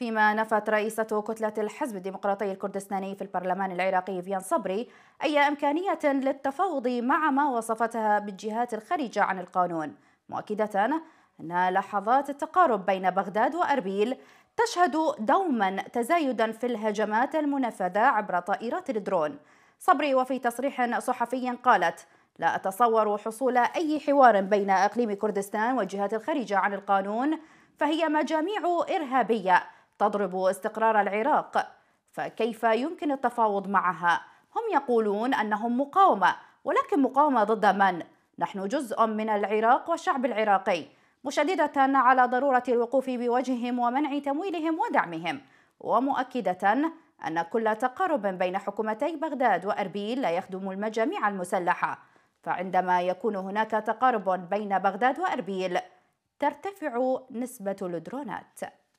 فيما نفت رئيسة كتلة الحزب الديمقراطي الكردستاني في البرلمان العراقي فيان صبري أي إمكانية للتفاوض مع ما وصفتها بالجهات الخارجة عن القانون مؤكدة أن لحظات التقارب بين بغداد وأربيل تشهد دوما تزايدا في الهجمات المنفذة عبر طائرات الدرون صبري وفي تصريح صحفي قالت لا أتصور حصول أي حوار بين أقليم كردستان والجهات الخارجة عن القانون فهي مجاميع إرهابية تضرب استقرار العراق فكيف يمكن التفاوض معها؟ هم يقولون أنهم مقاومة ولكن مقاومة ضد من؟ نحن جزء من العراق والشعب العراقي مشددة على ضرورة الوقوف بوجههم ومنع تمويلهم ودعمهم ومؤكدة أن كل تقارب بين حكومتي بغداد وأربيل لا يخدم المجاميع المسلحة فعندما يكون هناك تقارب بين بغداد وأربيل ترتفع نسبة الدرونات